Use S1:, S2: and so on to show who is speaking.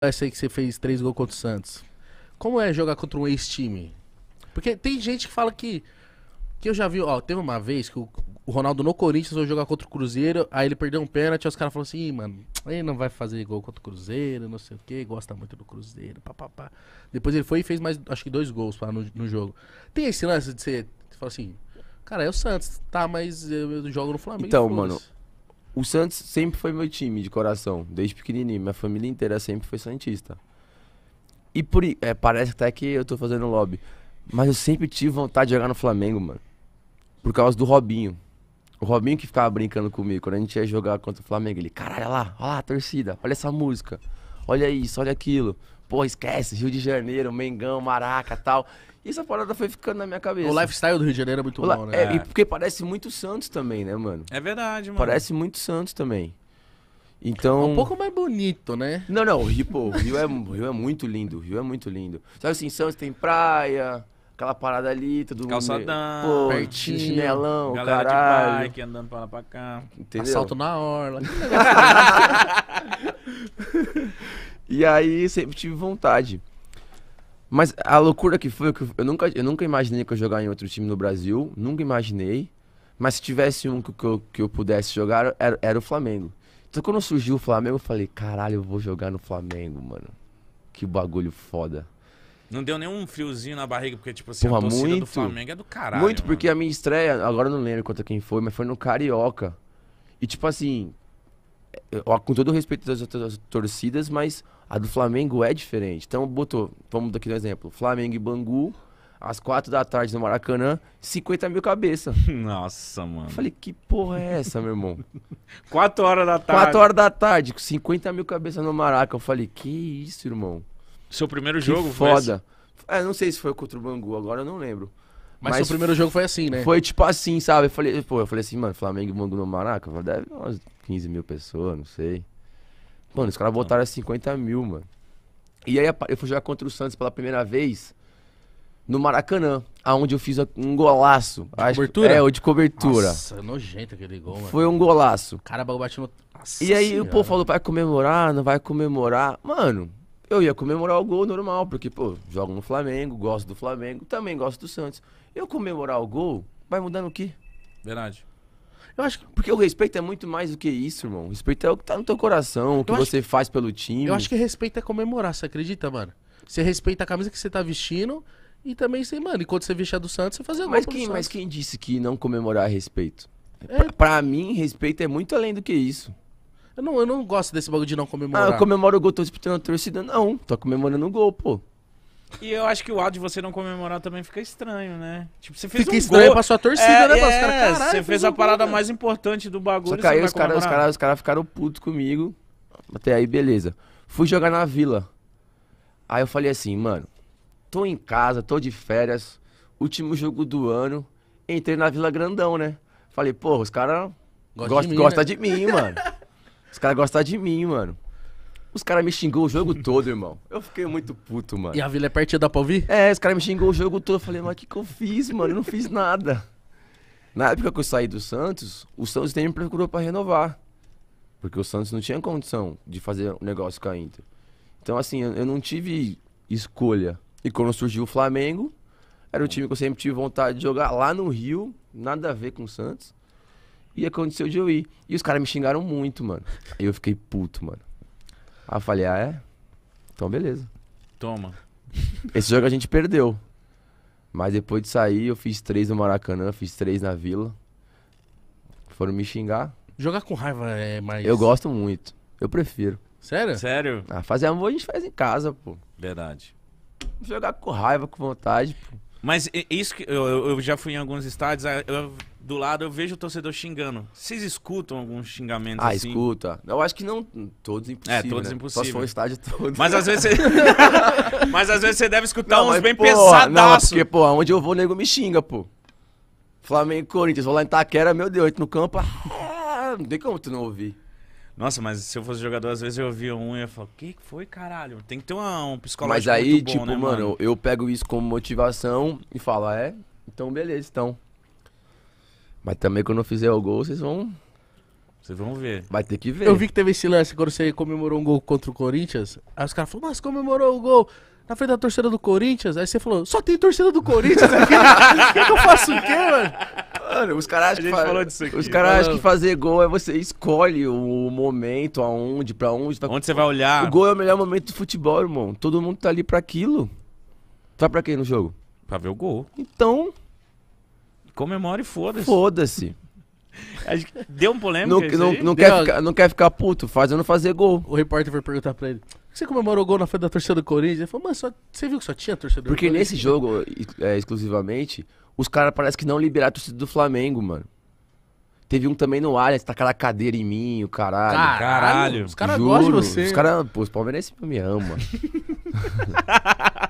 S1: essa aí que você fez três gols contra o Santos. Como é jogar contra um ex-time? Porque tem gente que fala que. Que eu já vi, ó, teve uma vez que o, o Ronaldo no Corinthians foi jogar contra o Cruzeiro, aí ele perdeu um pênalti, aí os caras falaram assim, mano, ele não vai fazer gol contra o Cruzeiro, não sei o que, gosta muito do Cruzeiro, papapá. Depois ele foi e fez mais, acho que dois gols lá no, no jogo. Tem esse lance de você, você fala assim, cara, é o Santos, tá, mas eu, eu jogo no Flamengo. Então, mano,
S2: o Santos sempre foi meu time de coração, desde pequenininho. Minha família inteira sempre foi Santista. E por é, parece até que eu tô fazendo lobby. Mas eu sempre tive vontade de jogar no Flamengo, mano. Por causa do Robinho. O Robinho que ficava brincando comigo quando a gente ia jogar contra o Flamengo. Ele, caralho, olha lá, olha lá a torcida, olha essa música olha isso, olha aquilo. Pô, esquece, Rio de Janeiro, Mengão, Maraca tal. E essa parada foi ficando na minha cabeça. O lifestyle do Rio de Janeiro é muito bom, né? É, é. porque parece muito Santos também, né, mano? É verdade, mano. Parece muito Santos também. Então. É um pouco mais bonito, né? Não, não, o Rio, pô, o Rio, é, o Rio é muito lindo. O Rio é muito lindo. Sabe assim, Santos tem praia aquela parada ali, todo mundo. Calçadão, pertinho, chinelão, galera caralho. de bike
S1: andando pra lá pra cá. Entendeu? Assalto na orla.
S2: e aí sempre tive vontade. Mas a loucura que foi, eu nunca, eu nunca imaginei que eu jogar em outro time no Brasil, nunca imaginei. Mas se tivesse um que, que, eu, que eu pudesse jogar, era, era o Flamengo. Então quando surgiu o Flamengo, eu falei, caralho, eu vou jogar no Flamengo, mano. Que bagulho foda.
S1: Não deu nenhum friozinho na barriga, porque, tipo assim, Porra, a torcida muito, do Flamengo é do caralho. Muito, mano.
S2: porque a minha estreia, agora eu não lembro contra quem foi, mas foi no Carioca. E, tipo assim, com todo o respeito das outras torcidas, mas a do Flamengo é diferente. Então, botou, vamos daqui um exemplo: Flamengo e Bangu, às quatro da tarde no Maracanã, 50 mil cabeça. Nossa, mano. Eu falei, que porra é essa, meu irmão?
S1: quatro horas da tarde. Quatro horas
S2: da tarde, com 50 mil cabeça no Maraca. Eu falei, que isso, irmão. Seu primeiro jogo que foda. foi. Assim? É, não sei se foi contra o Bangu, agora eu não lembro. Mas, Mas seu primeiro jogo foi assim, né? Foi tipo assim, sabe? Eu falei, pô, eu falei assim, mano, Flamengo e Bangu no Maraca, deve umas 15 mil pessoas, não sei. Mano, os caras botaram tá. 50 mil, mano. E aí eu fui jogar contra o Santos pela primeira vez no Maracanã, aonde eu fiz um golaço. De acho, cobertura? É, de cobertura. Nossa,
S1: nojento aquele gol, mano. Foi um golaço. O cara bateu no.
S2: Nossa e aí senhora. o povo falou, vai comemorar, não vai comemorar. Mano, eu ia comemorar o gol normal, porque, pô, jogo no Flamengo, gosto do Flamengo, também gosto do Santos. Eu comemorar o gol, vai mudando o quê? Verdade. Eu acho que porque o respeito é
S1: muito mais do que isso, irmão. O respeito é o que tá no teu coração, o que eu você acho... faz pelo time. Eu acho que respeito é comemorar, você acredita, mano? Você respeita a camisa que você tá vestindo e também sei, mano, enquanto você vestir a do Santos, você fazer mas quem, Mas
S2: quem disse que não comemorar é respeito? É... Pra, pra mim, respeito é muito além do que isso. Eu não, eu não gosto desse bagulho de não comemorar. Ah, eu comemoro o gol, tô disputando a torcida. Não, tô comemorando o gol, pô.
S1: E eu acho que o ato de você não comemorar também fica estranho, né? Tipo, você fez fica um estranho gol. pra sua torcida, é, né? É, os é, cara, você fez, fez a parada gol, mais importante do bagulho. Só que aí os caras cara,
S2: cara ficaram putos comigo. Até aí, beleza. Fui jogar na vila. Aí eu falei assim, mano, tô em casa, tô de férias, último jogo do ano. Entrei na Vila Grandão, né? Falei, porra, os caras gostam gosta, mim, gosta né? de mim, mano. Os caras gostam de mim, mano. Os caras me xingou o jogo todo, irmão. Eu fiquei muito puto, mano. E a vila é pertinho, dá pra ouvir? É, os caras me xingou o jogo todo. Eu falei, mas o que, que eu fiz, mano? Eu não fiz nada. Na época que eu saí do Santos, o Santos nem me procurou pra renovar. Porque o Santos não tinha condição de fazer um negócio com a Inter. Então, assim, eu, eu não tive escolha. E quando surgiu o Flamengo, era o time que eu sempre tive vontade de jogar lá no Rio, nada a ver com o Santos. E aconteceu de eu ir. E os caras me xingaram muito, mano. Aí eu fiquei puto, mano. Aí eu falei, ah, é? Então beleza. Toma. Esse jogo a gente perdeu. Mas depois de sair, eu fiz três no Maracanã, fiz três na Vila. Foram me xingar.
S1: Jogar com raiva é mais. Eu gosto
S2: muito. Eu prefiro.
S1: Sério? Sério?
S2: Ah, fazer amor a gente faz em casa, pô. Verdade. Jogar com raiva, com vontade, pô. Mas isso
S1: que eu, eu já fui em alguns estádios, eu do lado, eu vejo o torcedor xingando. Vocês escutam alguns xingamentos ah, assim? escuta.
S2: Eu acho que não. Todos impossíveis. É, né? todos né? impossíveis. Só se for um estádio todo. Mas às vezes você. mas às vezes você deve escutar não, uns mas, bem pô, pesadaço. porque, pô, aonde eu vou, o nego me xinga, pô. Flamengo e Corinthians, vou lá em Taquera, meu Deus, no campo. Ah, não tem como tu não ouvir. Nossa, mas se eu fosse jogador, às vezes eu ouvia um e eu falava, o que
S1: foi, caralho? Tem que ter uma, um psicológico Mas aí, bom, tipo, né, mano,
S2: eu pego isso como motivação e falo, ah, é,
S1: então beleza, então.
S2: Mas também quando eu fizer o gol, vocês vão.
S1: Vocês vão ver. Vai ter que ver. Eu vi que teve esse lance quando você comemorou um gol contra o Corinthians. Aí os caras falaram, mas comemorou o gol na frente da torcida do Corinthians. Aí você falou, só tem torcida do Corinthians aqui? que, que eu faço o quê, mano?
S2: Mano, os caras acham que, fa... que fazer gol é você escolhe o momento, aonde, pra onde. Pra... Tá onde você vai olhar. O gol é o melhor momento do futebol, irmão. Todo mundo tá ali pra aquilo. Tu vai pra quê no jogo? Pra ver o gol. Então, Comemora e foda-se. Foda-se. Deu um polêmico. Não, não, não quer ficar,
S1: não quer ficar puto, fazendo fazer gol. O repórter foi perguntar pra ele: você comemorou o gol na frente da torcida do Corinthians? Ele falou, mano, só, você viu que só tinha torcedor Porque nesse jogo,
S2: é, exclusivamente, os caras parecem que não liberaram a torcida do Flamengo, mano. Teve um também no Allianz, tacaram tá a cadeira em mim, o caralho. Caralho. caralho. Os caras gostam de você. Os caras, pô, os palmeirenses me amam.